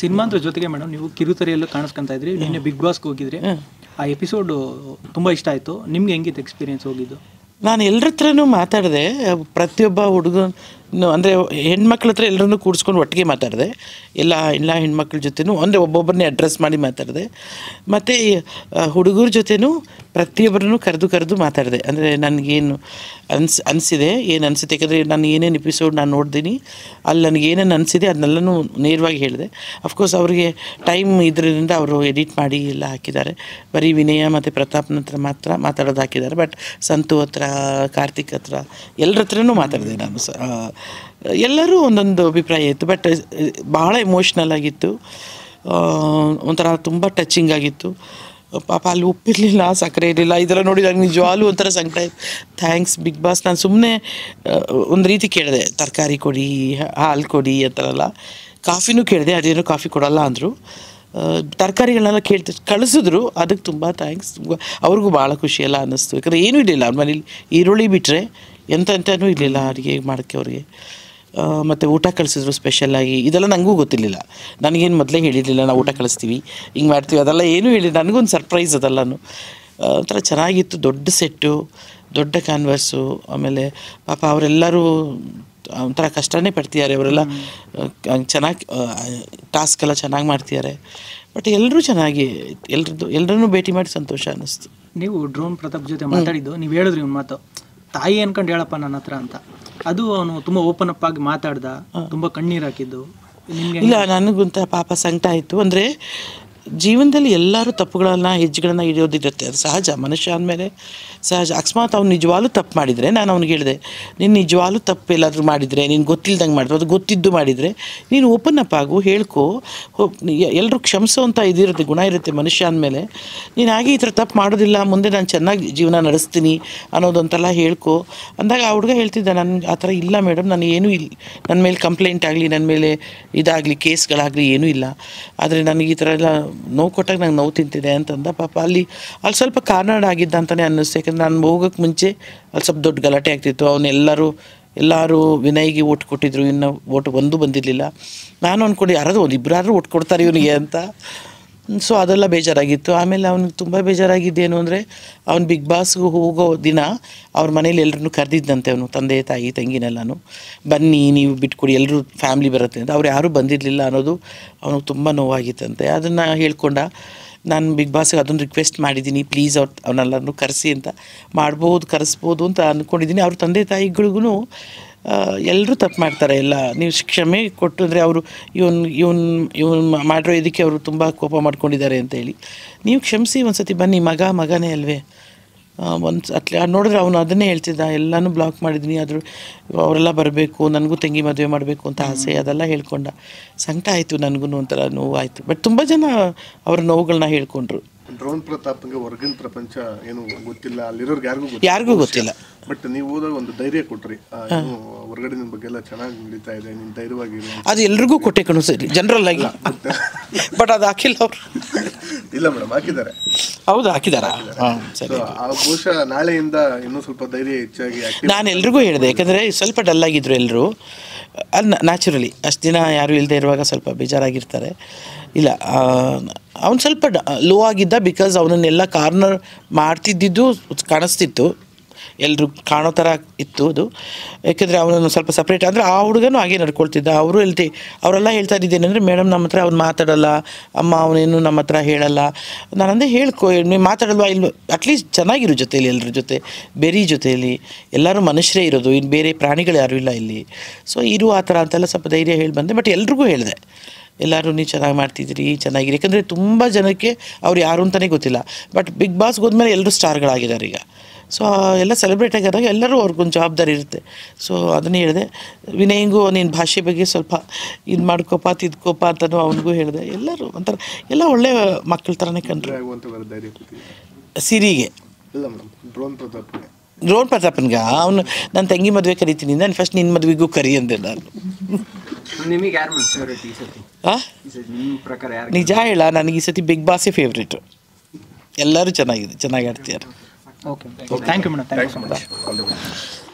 Cinema ಜೊತೆಗೆ madam ನೀವು ಕಿರುತೆರೆಯಲ್ಲೂ ಕಾಣಿಸ್ಕೊಂತ ಇದ್ರಿ ನಿನ್ನೆ ಬಿಗ್ ಬಾಸ್ಗೆ ಹೋಗಿದ್ರಿ ಆ ಎಪಿಸೋಡು ತುಂಬ ಇಷ್ಟ ಆಯಿತು ನಿಮ್ಗೆ ಹೆಂಗಿತ್ತು ಎಕ್ಸ್ಪೀರಿಯನ್ಸ್ ಹೋಗಿದ್ದು ನಾನು ಎಲ್ಲರ ಹತ್ರನೂ ಮಾತಾಡಿದೆ ಪ್ರತಿಯೊಬ್ಬ ಹುಡುಗ ಅಂದರೆ ಹೆಣ್ಮಕ್ಳ ಹತ್ರ ಎಲ್ಲರನ್ನೂ ಕೂಡಿಸ್ಕೊಂಡು ಒಟ್ಟಿಗೆ ಮಾತಾಡಿದೆ ಎಲ್ಲ ಎಲ್ಲ ಹೆಣ್ಮಕ್ಳ ಜೊತೆನೂ ಅಂದರೆ ಒಬ್ಬೊಬ್ಬರನ್ನೇ ಅಡ್ರೆಸ್ ಮಾಡಿ ಮಾತಾಡಿದೆ ಮತ್ತು ಹುಡುಗರ ಜೊತೆನೂ ಪ್ರತಿಯೊಬ್ಬರನ್ನು ಕರೆದು ಕರೆದು ಮಾತಾಡಿದೆ ಅಂದರೆ ನನಗೇನು ಅನ್ಸ್ ಅನಿಸಿದೆ ಏನು ಅನಿಸುತ್ತೆ ಯಾಕಂದರೆ ನಾನು ಏನೇನು ಎಪಿಸೋಡ್ ನಾನು ನೋಡ್ತೀನಿ ಅಲ್ಲಿ ನನಗೇನೇನು ಅನಿಸಿದೆ ಅದನ್ನೆಲ್ಲನೂ ನೇರವಾಗಿ ಹೇಳಿದೆ ಅಫ್ಕೋರ್ಸ್ ಅವರಿಗೆ ಟೈಮ್ ಇದರಿಂದ ಅವರು ಎಡಿಟ್ ಮಾಡಿ ಎಲ್ಲ ಹಾಕಿದ್ದಾರೆ ಬರೀ ವಿನಯ ಮತ್ತು ಪ್ರತಾಪ್ನ ಹತ್ರ ಮಾತ್ರ ಮಾತಾಡೋದು ಹಾಕಿದ್ದಾರೆ ಬಟ್ ಸಂತು ಹತ್ರ ಕಾರ್ತಿಕ್ ಹತ್ರ ಎಲ್ಲರ ಹತ್ರನೂ ಮಾತಾಡಿದೆ ನಾನು ಸ ಎಲ್ಲರೂ ಒಂದೊಂದು ಅಭಿಪ್ರಾಯ ಇತ್ತು ಬಟ್ ಭಾಳ ಎಮೋಷ್ನಲ್ ಆಗಿತ್ತು ಒಂಥರ ತುಂಬ ಟಚಿಂಗ್ ಆಗಿತ್ತು ಪಾಪ ಅಲ್ಲಿ ಉಪ್ಪಿರಲಿಲ್ಲ ಸಕ್ಕರೆ ಇರಲಿಲ್ಲ ಇದೆಲ್ಲ ನೋಡಿ ನನಗೆ ನಿಜವಾಗ್ಲು ಒಂಥರ ಸಂಕಟ ಥ್ಯಾಂಕ್ಸ್ ಬಿಗ್ ಬಾಸ್ ನಾನು ಸುಮ್ಮನೆ ಒಂದು ರೀತಿ ಕೇಳಿದೆ ತರಕಾರಿ ಕೊಡಿ ಹಾಲು ಕೊಡಿ ಆ ಥರ ಎಲ್ಲ ಕಾಫಿನೂ ಕೇಳಿದೆ ಅದೇನೋ ಕಾಫಿ ಕೊಡಲ್ಲ ಅಂದರು ತರಕಾರಿಗಳನ್ನೆಲ್ಲ ಕೇಳ್ತ ಕಳಿಸಿದ್ರು ಅದಕ್ಕೆ ತುಂಬ ಥ್ಯಾಂಕ್ಸ್ ತುಂಬ ಅವ್ರಿಗೂ ಭಾಳ ಖುಷಿಯೆಲ್ಲ ಅನ್ನಿಸ್ತು ಯಾಕಂದರೆ ಏನೂ ಇರಲಿಲ್ಲ ಮನೇಲಿ ಈರುಳ್ಳಿ ಬಿಟ್ಟರೆ ಎಂಥ ಇರಲಿಲ್ಲ ಅಡುಗೆ ಮಾಡೋಕ್ಕೆ ಅವ್ರಿಗೆ ಮತ್ತು ಊಟ ಕಳಿಸಿದ್ರು ಸ್ಪೆಷಲಾಗಿ ಇದೆಲ್ಲ ನನಗೂ ಗೊತ್ತಿರಲಿಲ್ಲ ನನಗೇನು ಮೊದಲೇ ಹೇಳಿರಲಿಲ್ಲ ನಾವು ಊಟ ಕಳಿಸ್ತೀವಿ ಹಿಂಗೆ ಮಾಡ್ತೀವಿ ಅದೆಲ್ಲ ಏನೂ ಹೇಳಿ ನನಗೊಂದು ಸರ್ಪ್ರೈಸ್ ಅದೆಲ್ಲನೂ ಒಂಥರ ಚೆನ್ನಾಗಿತ್ತು ದೊಡ್ಡ ಸೆಟ್ಟು ದೊಡ್ಡ ಕ್ಯಾನ್ವಾಸು ಆಮೇಲೆ ಪಾಪ ಅವರೆಲ್ಲರೂ ಒಂಥರ ಕಷ್ಟನೇ ಪಡ್ತಿದ್ದಾರೆ ಅವರೆಲ್ಲ ಚೆನ್ನಾಗಿ ಟಾಸ್ಕ್ ಎಲ್ಲ ಚೆನ್ನಾಗಿ ಮಾಡ್ತಿದ್ದಾರೆ ಬಟ್ ಎಲ್ಲರೂ ಚೆನ್ನಾಗಿ ಎಲ್ರದ್ದು ಎಲ್ಲರನ್ನೂ ಭೇಟಿ ಮಾಡಿ ಸಂತೋಷ ಅನ್ನಿಸ್ತು ನೀವು ಡ್ರೋನ್ ಪ್ರತಾಪ್ ಜೊತೆ ಮಾತಾಡಿದ್ದು ನೀವು ಹೇಳಿದ್ರಿ ಒಂದು ಮಾತು ತಾಯಿ ಅನ್ಕೊಂಡು ಹೇಳಪ್ಪ ನನ್ನ ಹತ್ರ ಅಂತ ಅದು ಅವನು ತುಂಬಾ ಓಪನ್ ಅಪ್ ಆಗಿ ಮಾತಾಡ್ದ ತುಂಬಾ ಕಣ್ಣೀರ್ ಹಾಕಿದ್ದು ಇಲ್ಲ ನನಗಂತ ಪಾಪ ಸಂಕಟ ಆಯಿತು ಅಂದ್ರೆ ಜೀವನದಲ್ಲಿ ಎಲ್ಲರೂ ತಪ್ಪುಗಳನ್ನು ಹೆಜ್ಜೆಗಳನ್ನು ಹಿಡಿಯೋದಿರುತ್ತೆ ಅದು ಸಹಜ ಮನುಷ್ಯ ಅಂದಮೇಲೆ ಸಹಜ ಅಕಸ್ಮಾತ್ ಅವ್ನು ನಿಜವಾಗ್ಲೂ ತಪ್ಪು ಮಾಡಿದರೆ ನಾನು ಅವ್ನಿಗೆ ಹೇಳಿದೆ ನೀನು ನಿಜವಾಲು ತಪ್ಪು ಎಲ್ಲಾದರೂ ಮಾಡಿದರೆ ನೀನು ಗೊತ್ತಿಲ್ದಂಗೆ ಮಾಡಿದ್ರು ಅದು ಗೊತ್ತಿದ್ದು ಮಾಡಿದರೆ ನೀನು ಓಪನ್ ಅಪ್ ಆಗು ಹೇಳ್ಕೊ ಎಲ್ಲರೂ ಅಂತ ಇದಿರುತ್ತೆ ಗುಣ ಇರುತ್ತೆ ಮನುಷ್ಯ ಅಂದಮೇಲೆ ನೀನು ಹಾಗೆ ಈ ಥರ ತಪ್ಪು ಮಾಡೋದಿಲ್ಲ ಮುಂದೆ ನಾನು ಚೆನ್ನಾಗಿ ಜೀವನ ನಡೆಸ್ತೀನಿ ಅನ್ನೋದೊಂತೆಲ್ಲ ಹೇಳ್ಕೊ ಅಂದಾಗ ಆ ಹುಡುಗ ಹೇಳ್ತಿದ್ದೆ ನಾನು ಆ ಥರ ಇಲ್ಲ ಮೇಡಮ್ ನಾನು ಏನೂ ಇಲ್ಲ ನನ್ನ ಮೇಲೆ ಕಂಪ್ಲೇಂಟ್ ಆಗಲಿ ನನ್ನ ಮೇಲೆ ಇದಾಗಲಿ ಕೇಸ್ಗಳಾಗಲಿ ಏನೂ ಇಲ್ಲ ಆದರೆ ನನಗೆ ಈ ಥರ ಎಲ್ಲ ನೋವು ಕೊಟ್ಟಾಗ ನಂಗೆ ನೋವು ತಿಂತಿದೆ ಅಂತಂದ ಪಾಪ ಅಲ್ಲಿ ಅಲ್ಲಿ ಸ್ವಲ್ಪ ಕಾರಣ ಆಗಿದ್ದ ಅಂತಲೇ ಅನ್ನಿಸ್ತು ಯಾಕಂದ್ರೆ ನಾನು ಹೋಗೋಕ್ಕೆ ಮುಂಚೆ ಅಲ್ಲಿ ಸ್ವಲ್ಪ ದೊಡ್ಡ ಗಲಾಟೆ ಆಗ್ತಿತ್ತು ಅವನ್ನೆಲ್ಲರೂ ಎಲ್ಲರೂ ವಿನಯ್ಗೆ ಓಟ್ ಕೊಟ್ಟಿದ್ರು ಇನ್ನು ಓಟ್ ಒಂದು ಬಂದಿರಲಿಲ್ಲ ನಾನು ಅಂದ್ಕೊಂಡು ಯಾರಾದರೂ ಒಂದು ಇಬ್ಬರಾದರೂ ಓಟ್ ಕೊಡ್ತಾರೆ ಇವನಿಗೆ ಅಂತ ಸೊ ಅದೆಲ್ಲ ಬೇಜಾರಾಗಿತ್ತು ಆಮೇಲೆ ಅವ್ನಿಗೆ ತುಂಬ ಬೇಜಾರಾಗಿದ್ದೇನು ಅಂದರೆ ಅವ್ನು ಬಿಗ್ ಬಾಸ್ಗೆ ಹೋಗೋ ದಿನ ಅವ್ರ ಮನೇಲಿ ಎಲ್ಲರನ್ನು ಕರೆದಿದ್ದಂತೆ ಅವನು ತಂದೆ ತಾಯಿ ತಂಗಿನೆಲ್ಲನು ಬನ್ನಿ ನೀವು ಬಿಟ್ಕೊಡಿ ಎಲ್ಲರೂ ಫ್ಯಾಮ್ಲಿ ಬರುತ್ತೆ ಅಂತ ಅವ್ರು ಯಾರೂ ಬಂದಿರಲಿಲ್ಲ ಅನ್ನೋದು ಅವನಿಗೆ ತುಂಬ ನೋವಾಗಿತ್ತಂತೆ ಅದನ್ನು ಹೇಳ್ಕೊಂಡ ನಾನು ಬಿಗ್ ಬಾಸ್ಗೆ ಅದನ್ನು ರಿಕ್ವೆಸ್ಟ್ ಮಾಡಿದ್ದೀನಿ ಪ್ಲೀಸ್ ಅವ್ರು ಅವನ್ನೆಲ್ಲರನ್ನು ಕರೆಸಿ ಅಂತ ಮಾಡ್ಬೋದು ಕರೆಸ್ಬೋದು ಅಂತ ಅಂದ್ಕೊಂಡಿದ್ದೀನಿ ಅವ್ರ ತಂದೆ ತಾಯಿಗಳಿಗೂ ಎಲ್ಲರೂ ತಪ್ಪು ಮಾಡ್ತಾರೆ ಎಲ್ಲ ನೀವು ಕ್ಷಮೆ ಕೊಟ್ಟಿದ್ರೆ ಅವರು ಇವನು ಇವನು ಇವನು ಮಾಡಿರೋ ಇದಕ್ಕೆ ಅವರು ತುಂಬ ಕೋಪ ಮಾಡ್ಕೊಂಡಿದ್ದಾರೆ ಅಂತೇಳಿ ನೀವು ಕ್ಷಮಿಸಿ ಒಂದು ಸತಿ ಬನ್ನಿ ಮಗ ಮಗನೇ ಅಲ್ವೇ ಒಂದು ಅಟ್ಲಿ ನೋಡಿದ್ರೆ ಅವನು ಅದನ್ನೇ ಹೇಳ್ತಿದ್ದ ಎಲ್ಲನೂ ಬ್ಲಾಕ್ ಮಾಡಿದ್ದೀನಿ ಆದರೂ ಅವರೆಲ್ಲ ಬರಬೇಕು ನನಗೂ ತಂಗಿ ಮದುವೆ ಮಾಡಬೇಕು ಅಂತ ಆಸೆ ಅದೆಲ್ಲ ಹೇಳ್ಕೊಂಡ ಸಂಕಟ ಆಯಿತು ನನಗೂ ಒಂಥರ ನೋವಾಯಿತು ಬಟ್ ತುಂಬ ಜನ ಅವರ ನೋವುಗಳನ್ನ ಹೇಳ್ಕೊಂಡ್ರು ಡ್ರೋನ್ ಪ್ರತಾಪ್ಗೆ ಹೊರಗಿನ ಪ್ರಪಂಚ ಏನು ಗೊತ್ತಿಲ್ಲ ಅಲ್ಲಿರೋರ್ಗೆ ಯಾರಿಗೂ ಗೊತ್ತಿಲ್ಲ ಬಟ್ ನೀವು ಹೋದಾಗ ಒಂದು ಧೈರ್ಯ ಕೊಟ್ರಿ ಹೊರಗಡೆ ನಿಮ್ಮ ಬಗ್ಗೆ ಎಲ್ಲ ಚೆನ್ನಾಗಿ ನಡೀತಾ ಇದೆ ನೀನು ಧೈರ್ಯವಾಗಿ ಅದು ಎಲ್ರಿಗೂ ಕೊಟ್ಟೆ ಕಣು ಸರಿ ಜನರಲ್ ಆಗಿ ಬಟ್ ಅದು ಹಾಕಿಲ್ಲ ಅವರು ಇಲ್ಲ ಮೇಡಮ್ ಹಾಕಿದ್ದಾರೆ ಹೌದು ಹಾಕಿದಾರ ಬಹುಶಃ ನಾಳೆಯಿಂದ ಇನ್ನೂ ಸ್ವಲ್ಪ ಧೈರ್ಯ ಹೆಚ್ಚಾಗಿ ನಾನು ಎಲ್ರಿಗೂ ಹೇಳಿದೆ ಯಾಕಂದರೆ ಸ್ವಲ್ಪ ಡಲ್ ಆಗಿದ್ರು ಎಲ್ಲರೂ ಅದು ನ್ಯಾಚುರಲಿ ಅಷ್ಟು ದಿನ ಯಾರು ಇಲ್ಲದೆ ಇರುವಾಗ ಸ್ವಲ್ಪ ಬೇಜಾರಾಗಿರ್ತಾರೆ ಇಲ್ಲ ಅವ್ನು ಸ್ವಲ್ಪ ಲೋ ಆಗಿದ್ದ ಬಿಕಾಸ್ ಅವನನ್ನೆಲ್ಲ ಕಾರ್ನರ್ ಮಾಡ್ತಿದ್ದಿದ್ದು ಕಾಣಿಸ್ತಿತ್ತು ಎಲ್ಲರೂ ಕಾಣೋ ಥರ ಇತ್ತು ಅದು ಯಾಕೆಂದರೆ ಅವನನ್ನು ಸ್ವಲ್ಪ ಸಪ್ರೇಟ್ ಅಂದರೆ ಆ ಹುಡುಗನೂ ಹಾಗೆ ನಡ್ಕೊಳ್ತಿದ್ದ ಅವರು ಹೇಳ್ತಿ ಅವರೆಲ್ಲ ಹೇಳ್ತಾ ಇದ್ದೇನೆಂದರೆ ಮೇಡಮ್ ನಮ್ಮ ಹತ್ರ ಅವ್ನು ಮಾತಾಡಲ್ಲ ಅಮ್ಮ ಅವನೇನು ನಮ್ಮ ಹತ್ರ ಹೇಳಲ್ಲ ನಾನಂದೇ ಹೇಳ್ಕೊ ನೀವು ಮಾತಾಡಲ್ವಾ ಇಲ್ಲಿ ಅಟ್ಲೀಸ್ಟ್ ಚೆನ್ನಾಗಿರೋ ಜೊತೆಯಲ್ಲಿ ಎಲ್ಲರ ಜೊತೆ ಬೇರೆ ಜೊತೆಯಲ್ಲಿ ಎಲ್ಲರೂ ಮನುಷ್ಯರೇ ಇರೋದು ಇನ್ನು ಬೇರೆ ಪ್ರಾಣಿಗಳು ಯಾರೂ ಇಲ್ಲ ಇಲ್ಲಿ ಸೊ ಇರುವ ಆ ಥರ ಅಂತೆಲ್ಲ ಸ್ವಲ್ಪ ಧೈರ್ಯ ಹೇಳಿ ಬಂದೆ ಬಟ್ ಎಲ್ರಿಗೂ ಹೇಳಿದೆ ಎಲ್ಲರೂ ನೀವು ಚೆನ್ನಾಗಿ ಮಾಡ್ತಿದ್ದೀರಿ ಚೆನ್ನಾಗಿರಿ ಯಾಕಂದರೆ ತುಂಬ ಜನಕ್ಕೆ ಅವ್ರು ಯಾರು ಅಂತಲೇ ಗೊತ್ತಿಲ್ಲ ಬಟ್ ಬಿಗ್ ಬಾಸ್ಗೆ ಹೋದ್ಮೇಲೆ ಎಲ್ಲರೂ ಸ್ಟಾರ್ಗಳಾಗಿದ್ದಾರೆ ಈಗ ಸೊ ಎಲ್ಲ ಸೆಲೆಬ್ರೇಟ್ ಆಗ್ಯಾರ ಎಲ್ಲರೂ ಅವ್ರಿಗೊಂದು ಜವಾಬ್ದಾರಿ ಇರುತ್ತೆ ಸೊ ಅದನ್ನೇ ಹೇಳಿದೆ ವಿನಯಂಗೂ ನಿನ್ನ ಭಾಷೆ ಬಗ್ಗೆ ಸ್ವಲ್ಪ ಇದು ಮಾಡ್ಕೋಪ ತಿದ್ಕೋಪ ಅಂತನೂ ಅವನಿಗೂ ಹೇಳಿದೆ ಎಲ್ಲರೂ ಒಂಥರ ಎಲ್ಲ ಒಳ್ಳೆ ಮಕ್ಕಳ ಥರನೇ ಕಂಡ್ರೆ ಸಿರಿಗೆ ಡ್ರೋನ್ ಪ್ರತಾಪನ್ಗ ಅವನು ನನ್ನ ತಂಗಿ ಮದುವೆ ಕರಿತೀನಿ ನಾನು ಫಸ್ಟ್ ನಿನ್ನ ಮದುವೆಗೂ ಕರಿ ಅಂದೆ ನಾನು ನಿಜ ಹೇಳ ನನಗೆ ಈ ಸತಿ ಬಿಗ್ ಬಾಸೇ ಫೇವ್ರೇಟು ಎಲ್ಲರೂ ಚೆನ್ನಾಗಿದೆ ಚೆನ್ನಾಗಿ ಆಡ್ತಿದ್ದಾರೆ Okay. okay. Thank you, madam. Thank you so much. All the best.